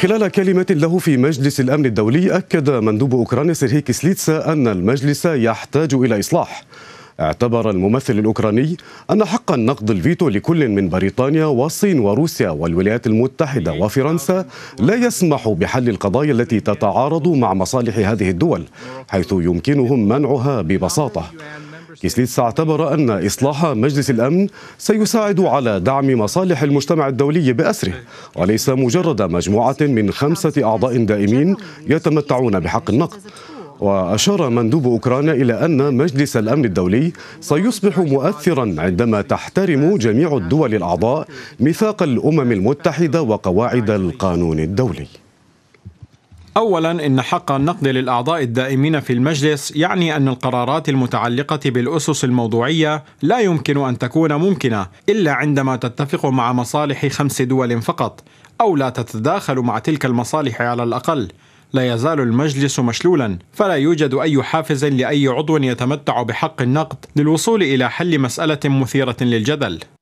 خلال كلمة له في مجلس الأمن الدولي أكد مندوب أوكرانيا سيرهي كسليتسا أن المجلس يحتاج إلى إصلاح اعتبر الممثل الأوكراني أن حق النقد الفيتو لكل من بريطانيا والصين وروسيا والولايات المتحدة وفرنسا لا يسمح بحل القضايا التي تتعارض مع مصالح هذه الدول حيث يمكنهم منعها ببساطة كيسليتس اعتبر أن إصلاح مجلس الأمن سيساعد على دعم مصالح المجتمع الدولي بأسره وليس مجرد مجموعة من خمسة أعضاء دائمين يتمتعون بحق النقد وأشار مندوب أوكرانيا إلى أن مجلس الأمن الدولي سيصبح مؤثرا عندما تحترم جميع الدول الأعضاء ميثاق الأمم المتحدة وقواعد القانون الدولي اولا ان حق النقد للاعضاء الدائمين في المجلس يعني ان القرارات المتعلقه بالاسس الموضوعيه لا يمكن ان تكون ممكنه الا عندما تتفق مع مصالح خمس دول فقط او لا تتداخل مع تلك المصالح على الاقل لا يزال المجلس مشلولا فلا يوجد اي حافز لاي عضو يتمتع بحق النقد للوصول الى حل مساله مثيره للجدل